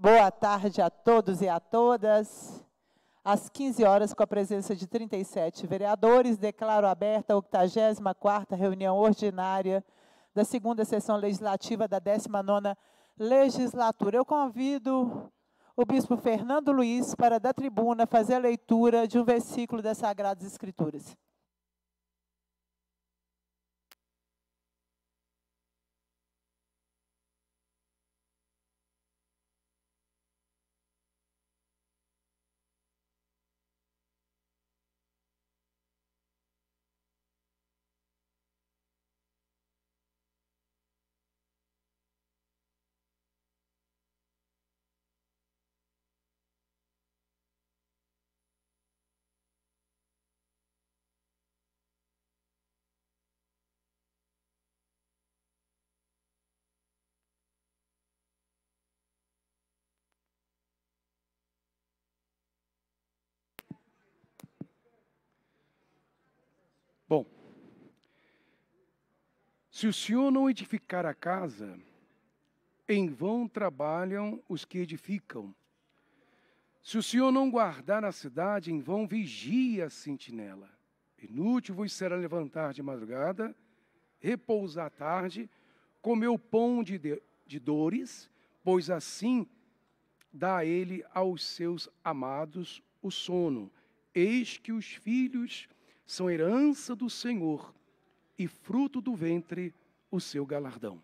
Boa tarde a todos e a todas. Às 15 horas, com a presença de 37 vereadores, declaro aberta a 84ª reunião ordinária da segunda sessão legislativa da 19ª legislatura. Eu convido o bispo Fernando Luiz para da tribuna fazer a leitura de um versículo das Sagradas Escrituras. Bom, se o Senhor não edificar a casa, em vão trabalham os que edificam. Se o Senhor não guardar a cidade, em vão vigia a sentinela. Inútil vos será levantar de madrugada, repousar à tarde, comer o pão de, de, de dores, pois assim dá ele aos seus amados o sono. Eis que os filhos são herança do Senhor e fruto do ventre o seu galardão.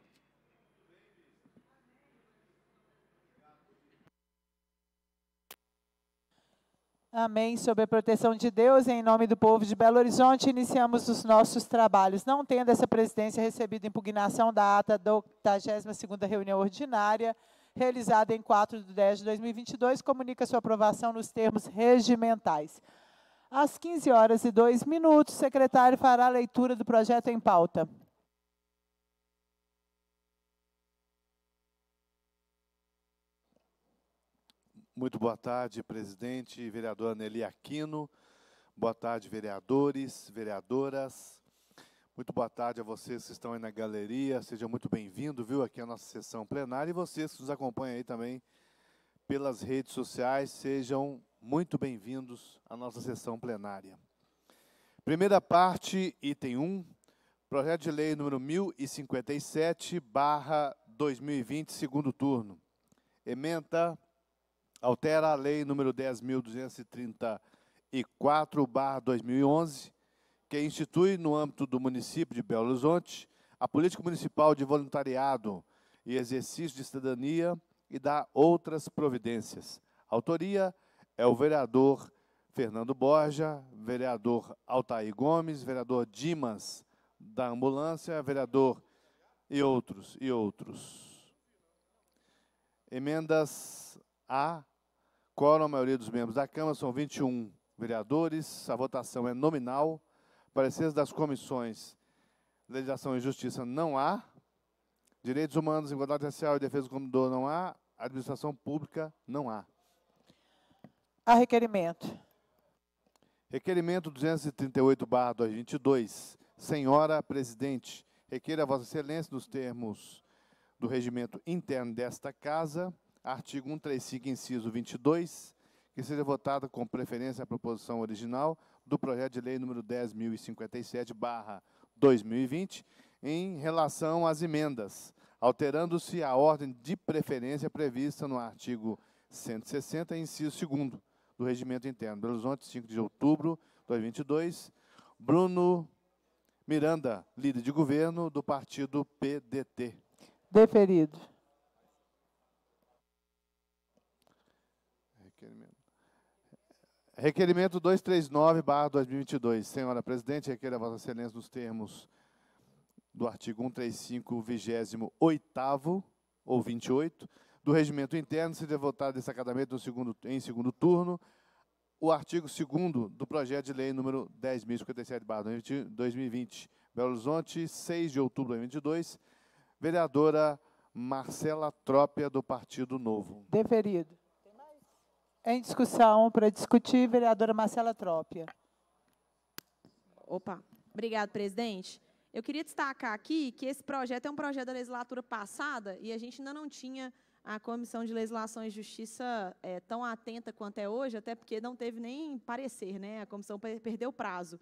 Amém. Sob a proteção de Deus, em nome do povo de Belo Horizonte, iniciamos os nossos trabalhos. Não tendo essa presidência recebido impugnação da ata da 82 reunião ordinária, realizada em 4 de 10 de 2022, comunica sua aprovação nos termos regimentais. Às 15 horas e 2 minutos, o secretário fará a leitura do projeto em pauta. Muito boa tarde, presidente e vereadora Nelly Aquino. Boa tarde, vereadores, vereadoras. Muito boa tarde a vocês que estão aí na galeria. Seja muito bem-vindo, viu, aqui à nossa sessão plenária. E vocês que nos acompanham aí também pelas redes sociais, sejam muito bem-vindos à nossa sessão plenária. Primeira parte, item 1, projeto de lei número 1057, barra 2020, segundo turno. Emenda, altera a lei número 10.234, barra 2011, que institui no âmbito do município de Belo Horizonte a política municipal de voluntariado e exercício de cidadania e dá outras providências. Autoria, é o vereador Fernando Borja, vereador Altair Gomes, vereador Dimas da Ambulância, vereador e outros, e outros. Emendas A, quórum a maioria dos membros da Câmara, são 21 vereadores, a votação é nominal, pareceres das comissões Legislação e Justiça não há, Direitos Humanos, Igualdade Racial e Defesa do Comunidor não há, Administração Pública não há. A requerimento. Requerimento 238-22. Senhora Presidente, requer a Vossa Excelência, nos termos do regimento interno desta Casa, artigo 135, inciso 22, que seja votada com preferência à proposição original do projeto de lei número 10.057-2020, em relação às emendas, alterando-se a ordem de preferência prevista no artigo 160, inciso 2 do Regimento Interno. Belo Horizonte, 5 de outubro de 2022. Bruno Miranda, líder de governo do partido PDT. Deferido. Requerimento. Requerimento 239-2022. Senhora Presidente, requer a Vossa Excelência nos termos do artigo 135, 28 ou 28 do regimento interno seja votado esse acadamento segundo, em segundo turno. O artigo 2 do projeto de lei número 10.057-2020, Belo Horizonte, 6 de outubro de 2022, vereadora Marcela Trópia, do Partido Novo. Deferido. Em discussão, para discutir, vereadora Marcela Trópia. Opa, obrigado, presidente. Eu queria destacar aqui que esse projeto é um projeto da legislatura passada e a gente ainda não tinha a Comissão de Legislação e Justiça é tão atenta quanto é hoje, até porque não teve nem parecer, né? a comissão perdeu prazo.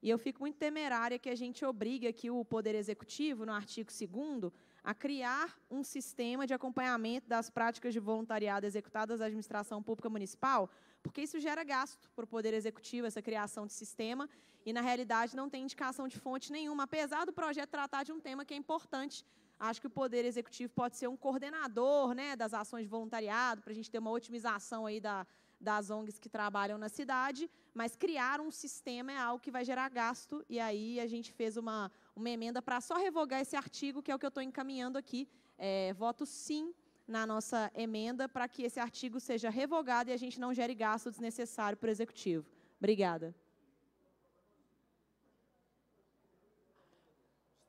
E eu fico muito temerária que a gente obrigue aqui o Poder Executivo, no artigo 2 a criar um sistema de acompanhamento das práticas de voluntariado executadas na administração pública municipal, porque isso gera gasto para o Poder Executivo, essa criação de sistema, e, na realidade, não tem indicação de fonte nenhuma, apesar do projeto tratar de um tema que é importante Acho que o Poder Executivo pode ser um coordenador né, das ações de voluntariado, para a gente ter uma otimização aí da, das ONGs que trabalham na cidade, mas criar um sistema é algo que vai gerar gasto, e aí a gente fez uma, uma emenda para só revogar esse artigo, que é o que eu estou encaminhando aqui. É, voto sim na nossa emenda para que esse artigo seja revogado e a gente não gere gasto desnecessário para o Executivo. Obrigada.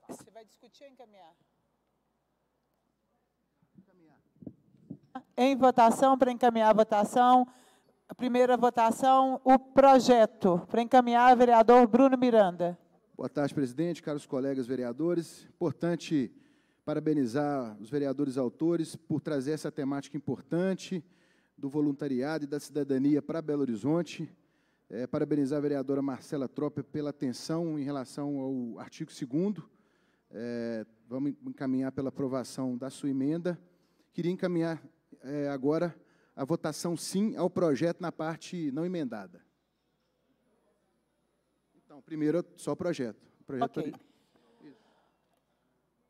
Você vai discutir ou encaminhar? Em votação, para encaminhar a votação. A primeira votação, o projeto. Para encaminhar, vereador Bruno Miranda. Boa tarde, presidente, caros colegas vereadores. Importante parabenizar os vereadores autores por trazer essa temática importante do voluntariado e da cidadania para Belo Horizonte. É, parabenizar a vereadora Marcela Tropa pela atenção em relação ao artigo 2 é, Vamos encaminhar pela aprovação da sua emenda. Queria encaminhar é, agora a votação sim ao projeto na parte não emendada. Então, primeiro só o projeto. projeto okay.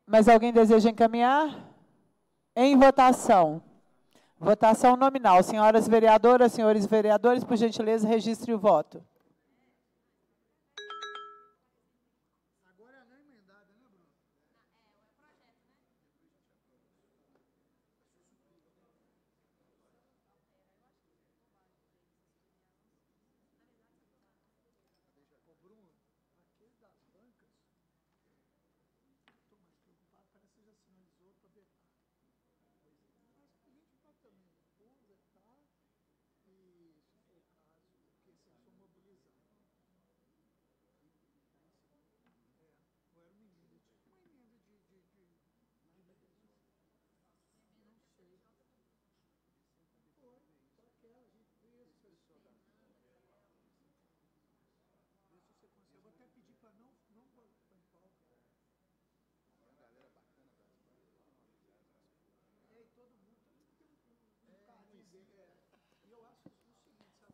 Mas alguém deseja encaminhar? Em votação. Votação nominal. Senhoras vereadoras, senhores vereadores, por gentileza, registre o voto.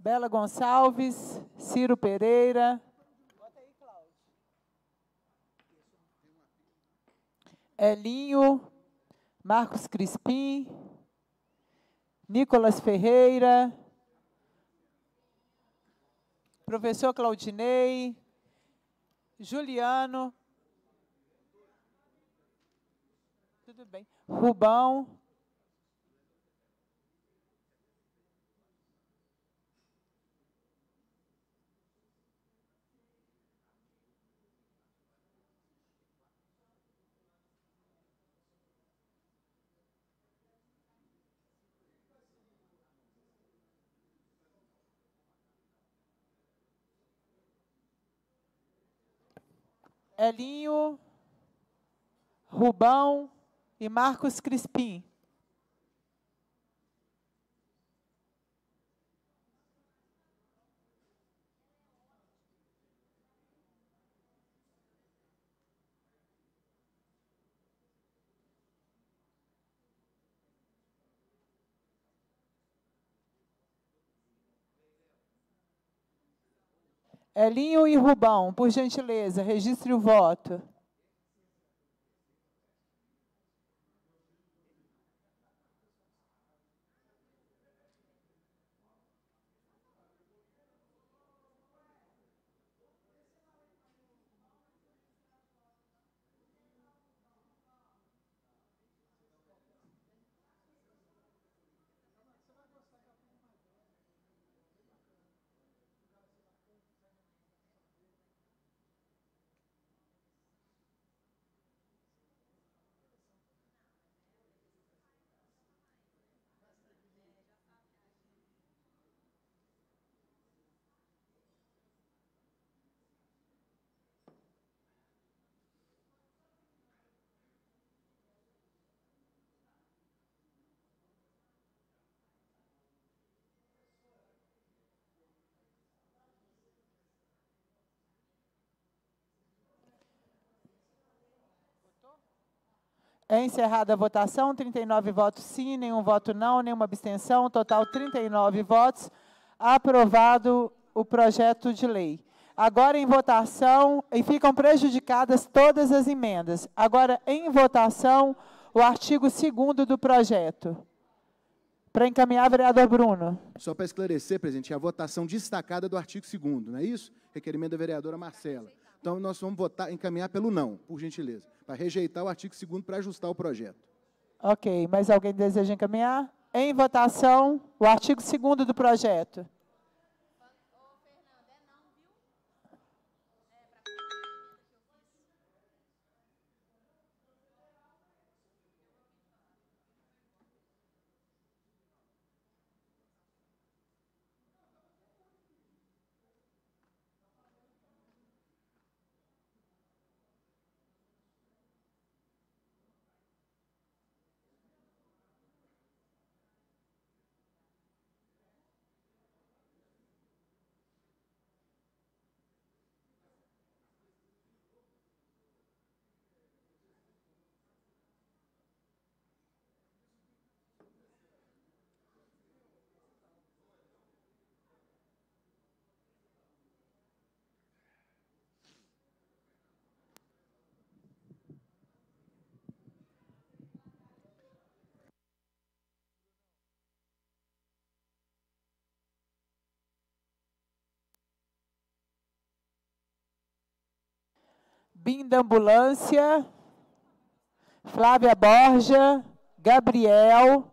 Bela Gonçalves, Ciro Pereira. Elinho, Marcos Crispim, Nicolas Ferreira, professor Claudinei, Juliano, tudo bem, Rubão, Elinho, Rubão e Marcos Crispim. Elinho e Rubão, por gentileza, registre o voto. É encerrada a votação. 39 votos sim, nenhum voto não, nenhuma abstenção. Total 39 votos. Aprovado o projeto de lei. Agora em votação, e ficam prejudicadas todas as emendas. Agora em votação, o artigo 2 do projeto. Para encaminhar, vereador Bruno. Só para esclarecer, presidente, é a votação destacada do artigo 2 não é isso? Requerimento da vereadora Marcela. Então, nós vamos votar, encaminhar pelo não, por gentileza, para rejeitar o artigo 2 para ajustar o projeto. Ok, mas alguém deseja encaminhar? Em votação, o artigo 2 do projeto. Ambulância, Flávia Borja, Gabriel,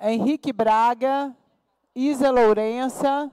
Henrique Braga, Isa Lourença,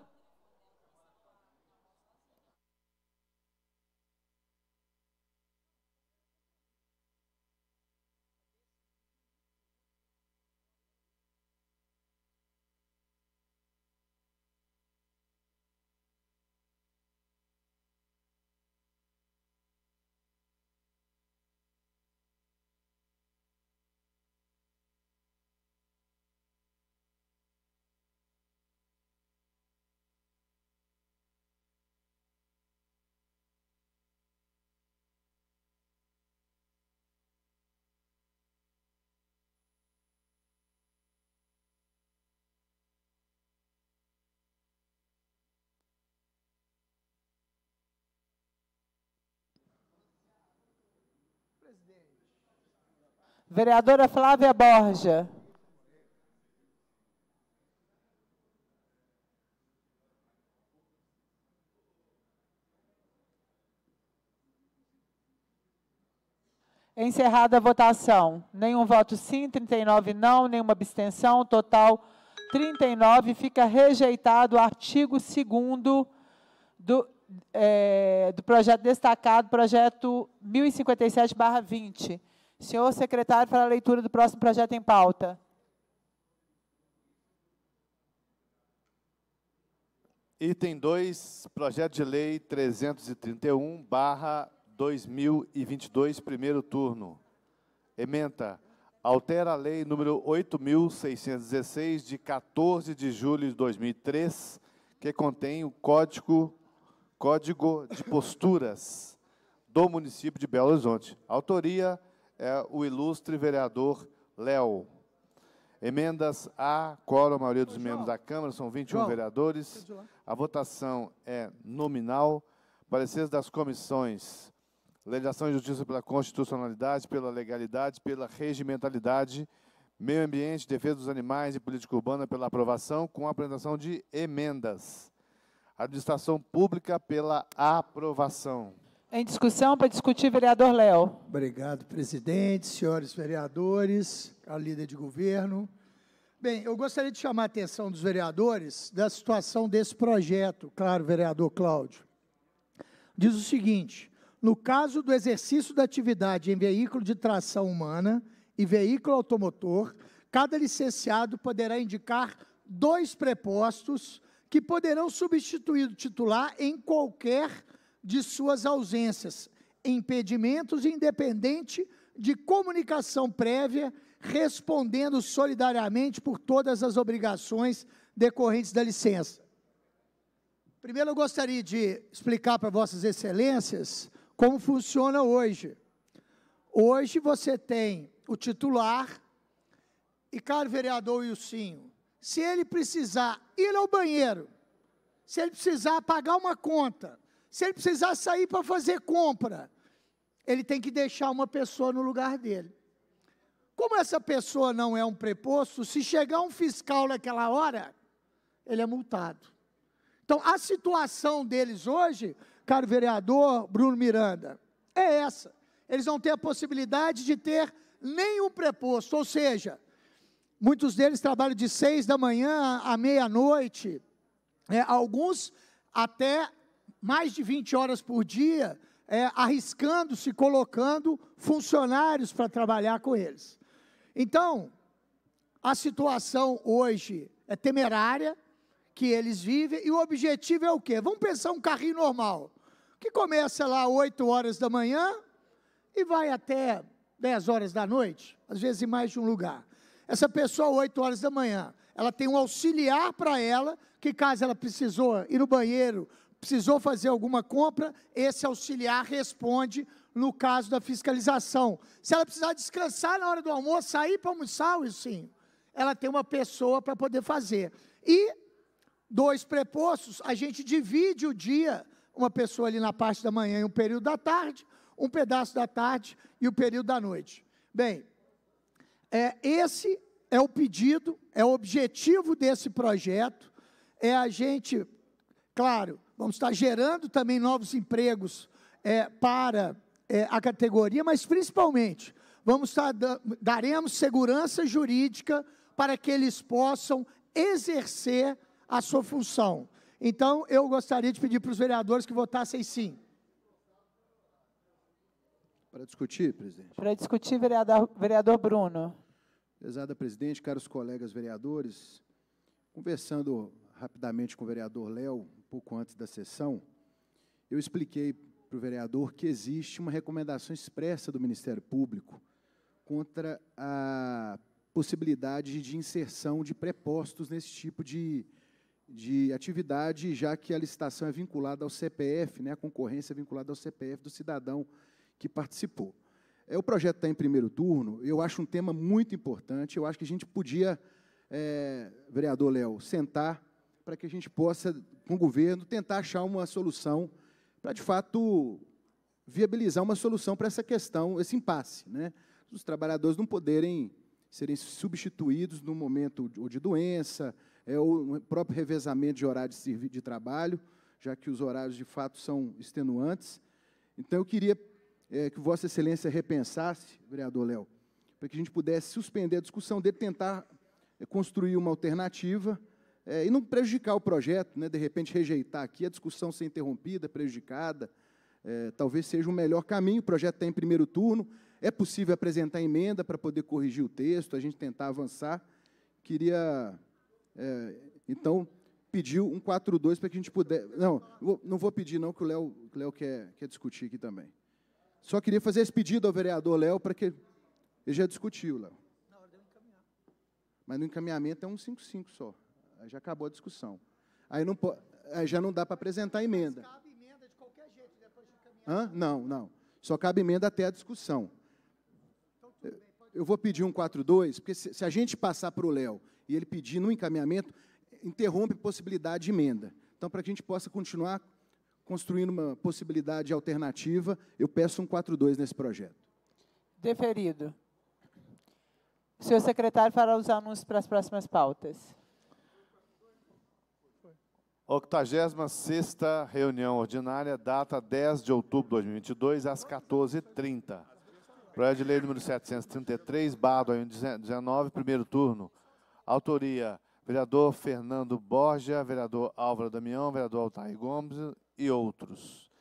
Vereadora Flávia Borja. Encerrada a votação. Nenhum voto sim, 39 não, nenhuma abstenção. Total 39. Fica rejeitado o artigo 2 do é, do projeto destacado, projeto 1057-20. Senhor secretário, para a leitura do próximo projeto em pauta. Item 2, projeto de lei 331, 2022, primeiro turno. Ementa. Altera a lei número 8.616, de 14 de julho de 2003, que contém o Código Código de Posturas do município de Belo Horizonte. A autoria é o ilustre vereador Léo. Emendas A, quórum, a maioria dos Ô, membros da Câmara, são 21 João, vereadores. A votação é nominal. Pareceres das comissões Legislação e Justiça pela Constitucionalidade, pela Legalidade, pela Regimentalidade, Meio Ambiente, Defesa dos Animais e Política Urbana pela aprovação, com apresentação de emendas. Administração Pública pela aprovação. Em discussão, para discutir, vereador Léo. Obrigado, presidente, senhores vereadores, a líder de governo. Bem, eu gostaria de chamar a atenção dos vereadores da situação desse projeto, claro, vereador Cláudio. Diz o seguinte: no caso do exercício da atividade em veículo de tração humana e veículo automotor, cada licenciado poderá indicar dois prepostos que poderão substituir o titular em qualquer de suas ausências, impedimentos independente de comunicação prévia, respondendo solidariamente por todas as obrigações decorrentes da licença. Primeiro, eu gostaria de explicar para Vossas Excelências como funciona hoje. Hoje você tem o titular, e caro vereador Wilson, se ele precisar ir ao banheiro, se ele precisar pagar uma conta, se ele precisar sair para fazer compra, ele tem que deixar uma pessoa no lugar dele. Como essa pessoa não é um preposto, se chegar um fiscal naquela hora, ele é multado. Então, a situação deles hoje, caro vereador Bruno Miranda, é essa. Eles não têm a possibilidade de ter nenhum preposto, ou seja, Muitos deles trabalham de seis da manhã à meia-noite. É, alguns até mais de 20 horas por dia, é, arriscando-se, colocando funcionários para trabalhar com eles. Então, a situação hoje é temerária que eles vivem, e o objetivo é o quê? Vamos pensar um carrinho normal, que começa lá 8 horas da manhã e vai até 10 horas da noite, às vezes em mais de um lugar. Essa pessoa, 8 horas da manhã, ela tem um auxiliar para ela, que caso ela precisou ir no banheiro, precisou fazer alguma compra, esse auxiliar responde no caso da fiscalização. Se ela precisar descansar na hora do almoço, sair para almoçar, sim, ela tem uma pessoa para poder fazer. E dois prepostos, a gente divide o dia, uma pessoa ali na parte da manhã e um período da tarde, um pedaço da tarde e o um período da noite. Bem, é, esse é o pedido, é o objetivo desse projeto, é a gente, claro, vamos estar gerando também novos empregos é, para é, a categoria, mas principalmente vamos estar daremos segurança jurídica para que eles possam exercer a sua função. Então, eu gostaria de pedir para os vereadores que votassem sim. Para discutir, presidente. Para discutir, vereador, vereador Bruno. Prezada presidente, caros colegas vereadores, conversando rapidamente com o vereador Léo, um pouco antes da sessão, eu expliquei para o vereador que existe uma recomendação expressa do Ministério Público contra a possibilidade de inserção de prepostos nesse tipo de, de atividade, já que a licitação é vinculada ao CPF, né, a concorrência é vinculada ao CPF do cidadão que participou. É, o projeto está em primeiro turno, eu acho um tema muito importante, eu acho que a gente podia, é, vereador Léo, sentar para que a gente possa, com o governo, tentar achar uma solução para, de fato, viabilizar uma solução para essa questão, esse impasse, né? Os trabalhadores não poderem serem substituídos no momento de, ou de doença, é, o próprio revezamento de horário de, de trabalho, já que os horários, de fato, são extenuantes. Então, eu queria é, que Vossa Excelência repensasse, vereador Léo, para que a gente pudesse suspender a discussão dele, tentar é, construir uma alternativa é, e não prejudicar o projeto, né, de repente rejeitar aqui, a discussão ser interrompida, prejudicada, é, talvez seja o um melhor caminho. O projeto está em primeiro turno, é possível apresentar emenda para poder corrigir o texto, a gente tentar avançar. Queria, é, então, pedir um 4-2 para que a gente puder. Não, não vou pedir, não, que o Léo, o Léo quer, quer discutir aqui também. Só queria fazer esse pedido ao vereador Léo para que. Ele já discutiu, Léo. Mas no encaminhamento é um 55 só. Aí já acabou a discussão. Aí, não po... Aí já não dá para apresentar emenda. Mas cabe emenda de qualquer jeito né, depois de encaminhar. Hã? Não, não. Só cabe emenda até a discussão. Então, eu vou pedir um 4-2, porque se, se a gente passar para o Léo e ele pedir no encaminhamento, interrompe possibilidade de emenda. Então, para que a gente possa continuar construindo uma possibilidade alternativa, eu peço um 4-2 nesse projeto. Deferido. O senhor secretário fará os anúncios para as próximas pautas. 86 reunião ordinária, data 10 de outubro de 2022, às 14h30. Projeto de lei número 733, barra 2019, primeiro turno. Autoria, vereador Fernando Borja, vereador Álvaro Damião, vereador Altair Gomes e outros.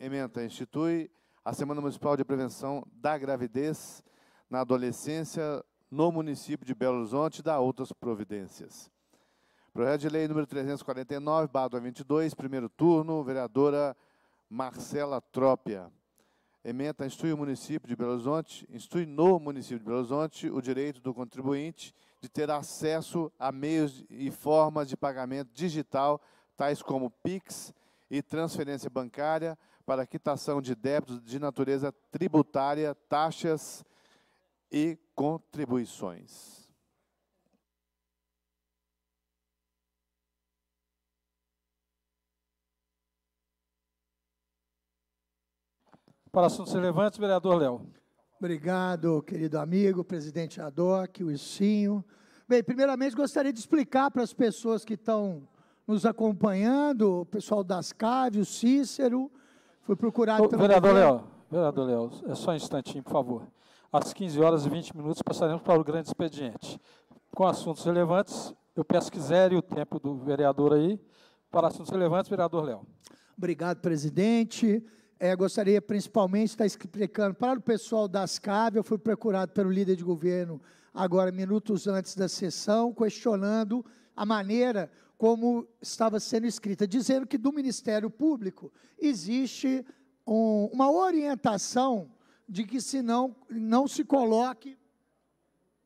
Ementa institui a Semana Municipal de Prevenção da Gravidez na Adolescência no município de Belo Horizonte e dá outras providências. Projeto de lei número 349, barra 22, primeiro turno, vereadora Marcela Trópia. Ementa institui o município de Belo Horizonte, institui no município de Belo Horizonte o direito do contribuinte de ter acesso a meios e formas de pagamento digital, tais como PIX, e transferência bancária para quitação de débitos de natureza tributária, taxas e contribuições. Para assuntos relevantes, vereador Léo. Obrigado, querido amigo, presidente Adoc, o Icinho. Bem, primeiramente gostaria de explicar para as pessoas que estão nos acompanhando, o pessoal das Cave, o Cícero, foi procurado Ô, vereador Léo, vereador Léo, é só um instantinho, por favor. Às 15 horas e 20 minutos passaremos para o grande expediente. Com assuntos relevantes, eu peço que zere o tempo do vereador aí. Para assuntos relevantes, vereador Léo. Obrigado, presidente. É, gostaria principalmente de estar explicando para o pessoal das CAB, eu fui procurado pelo líder de governo agora, minutos antes da sessão, questionando a maneira como estava sendo escrita, dizendo que do Ministério Público existe um, uma orientação de que se não, não se coloque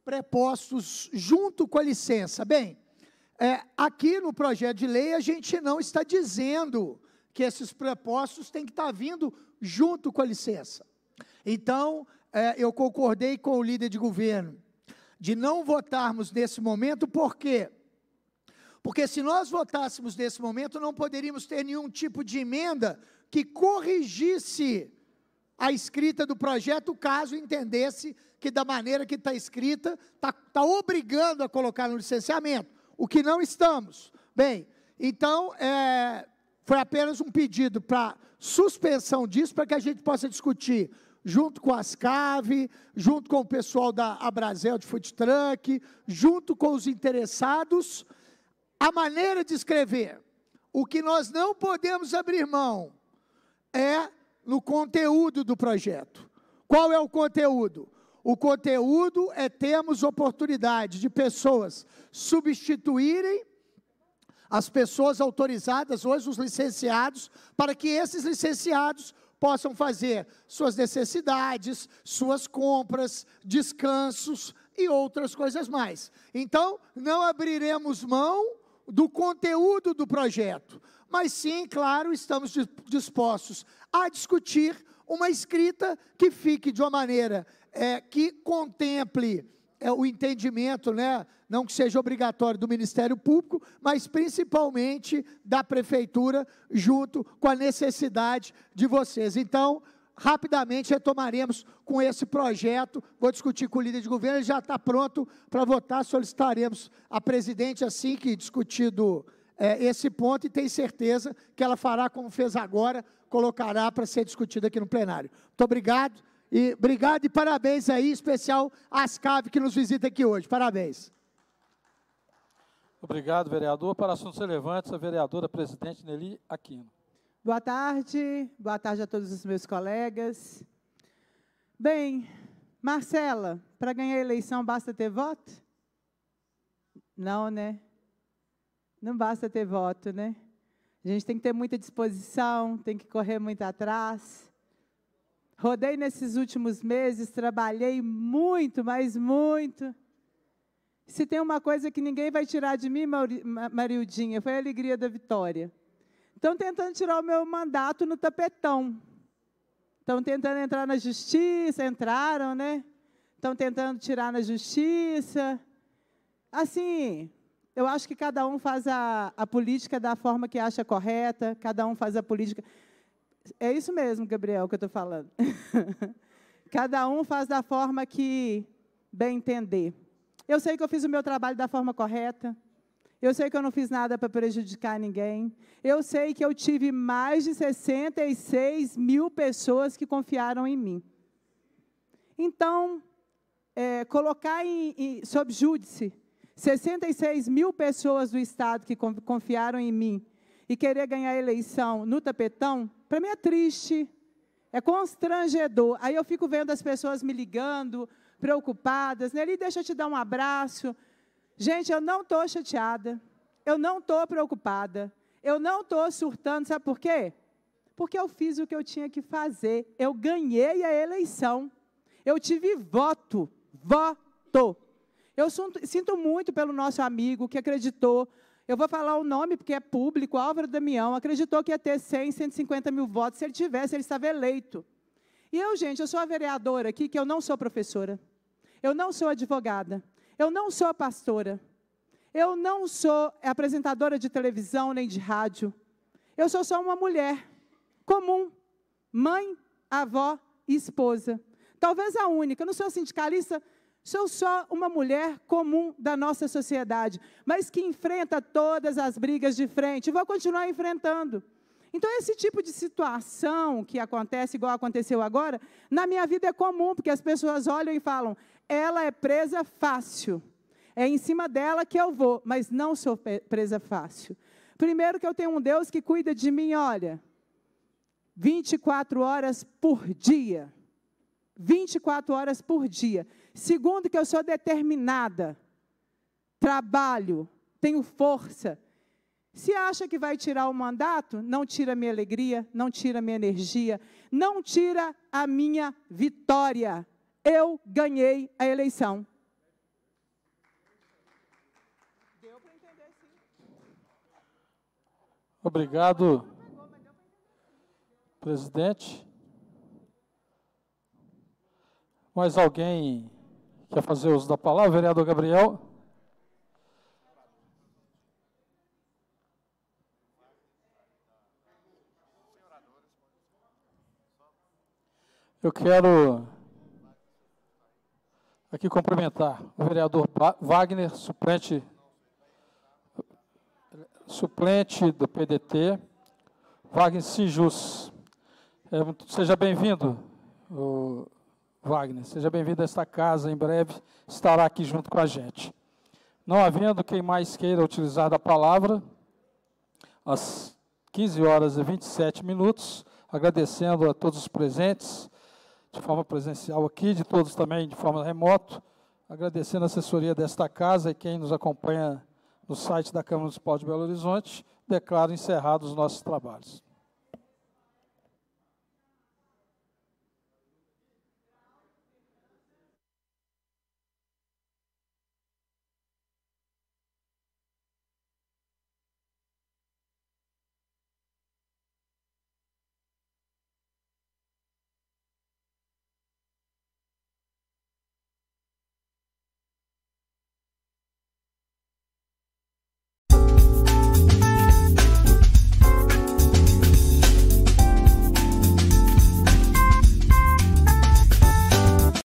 prepostos junto com a licença. Bem, é, aqui no projeto de lei a gente não está dizendo que esses prepostos têm que estar vindo junto com a licença. Então, é, eu concordei com o líder de governo de não votarmos nesse momento, porque porque se nós votássemos nesse momento, não poderíamos ter nenhum tipo de emenda que corrigisse a escrita do projeto, caso entendesse que da maneira que está escrita, está tá obrigando a colocar no licenciamento, o que não estamos. Bem, então, é, foi apenas um pedido para suspensão disso, para que a gente possa discutir junto com as CAV, junto com o pessoal da Abrazel de Food Truck, junto com os interessados, a maneira de escrever, o que nós não podemos abrir mão é no conteúdo do projeto. Qual é o conteúdo? O conteúdo é termos oportunidade de pessoas substituírem as pessoas autorizadas, hoje os licenciados, para que esses licenciados possam fazer suas necessidades, suas compras, descansos e outras coisas mais. Então, não abriremos mão do conteúdo do projeto, mas sim, claro, estamos dispostos a discutir uma escrita que fique de uma maneira é, que contemple é, o entendimento, né, não que seja obrigatório do Ministério Público, mas principalmente da Prefeitura, junto com a necessidade de vocês. Então, rapidamente retomaremos com esse projeto. Vou discutir com o líder de governo, ele já está pronto para votar. Solicitaremos a presidente assim que discutido é, esse ponto e tenho certeza que ela fará como fez agora, colocará para ser discutido aqui no plenário. Muito obrigado e obrigado e parabéns aí, em especial às CAV que nos visita aqui hoje. Parabéns. Obrigado, vereador. Para assuntos relevantes, a vereadora presidente Nelly Aquino. Boa tarde, boa tarde a todos os meus colegas. Bem, Marcela, para ganhar a eleição basta ter voto? Não, né? Não basta ter voto, né? A gente tem que ter muita disposição, tem que correr muito atrás. Rodei nesses últimos meses, trabalhei muito, mas muito. Se tem uma coisa que ninguém vai tirar de mim, Mariudinha, foi a alegria da vitória. Estão tentando tirar o meu mandato no tapetão. Estão tentando entrar na justiça, entraram, né? Estão tentando tirar na justiça. Assim, eu acho que cada um faz a, a política da forma que acha correta, cada um faz a política. É isso mesmo, Gabriel, que eu estou falando. cada um faz da forma que bem entender. Eu sei que eu fiz o meu trabalho da forma correta, eu sei que eu não fiz nada para prejudicar ninguém. Eu sei que eu tive mais de 66 mil pessoas que confiaram em mim. Então, é, colocar em, em, sob júdice 66 mil pessoas do Estado que confiaram em mim e querer ganhar a eleição no tapetão, para mim é triste, é constrangedor. Aí eu fico vendo as pessoas me ligando, preocupadas. Nelly, né? deixa eu te dar um abraço. Gente, eu não estou chateada, eu não estou preocupada, eu não estou surtando, sabe por quê? Porque eu fiz o que eu tinha que fazer, eu ganhei a eleição, eu tive voto, voto. Eu sinto muito pelo nosso amigo que acreditou, eu vou falar o nome porque é público, Álvaro Damião, acreditou que ia ter 100, 150 mil votos, se ele tivesse, ele estava eleito. E eu, gente, eu sou a vereadora aqui, que eu não sou professora, eu não sou advogada, eu não sou a pastora. Eu não sou apresentadora de televisão nem de rádio. Eu sou só uma mulher comum, mãe, avó e esposa. Talvez a única. Eu não sou sindicalista, sou só uma mulher comum da nossa sociedade, mas que enfrenta todas as brigas de frente. vou continuar enfrentando. Então, esse tipo de situação que acontece, igual aconteceu agora, na minha vida é comum, porque as pessoas olham e falam: ela é presa fácil. É em cima dela que eu vou, mas não sou presa fácil. Primeiro que eu tenho um Deus que cuida de mim, olha, 24 horas por dia. 24 horas por dia. Segundo que eu sou determinada. Trabalho, tenho força. Se acha que vai tirar o mandato, não tira a minha alegria, não tira a minha energia, não tira a minha vitória eu ganhei a eleição. Deu para entender, sim. Obrigado, presidente. Mais alguém quer fazer uso da palavra? Vereador Gabriel. Eu quero aqui cumprimentar o vereador Wagner, suplente, suplente do PDT, Wagner Sijus. É, seja bem-vindo, Wagner, seja bem-vindo a esta casa, em breve estará aqui junto com a gente. Não havendo quem mais queira utilizar da palavra, às 15 horas e 27 minutos, agradecendo a todos os presentes, de forma presencial aqui, de todos também de forma remota, agradecendo a assessoria desta casa e quem nos acompanha no site da Câmara Municipal de Belo Horizonte, declaro encerrados os nossos trabalhos.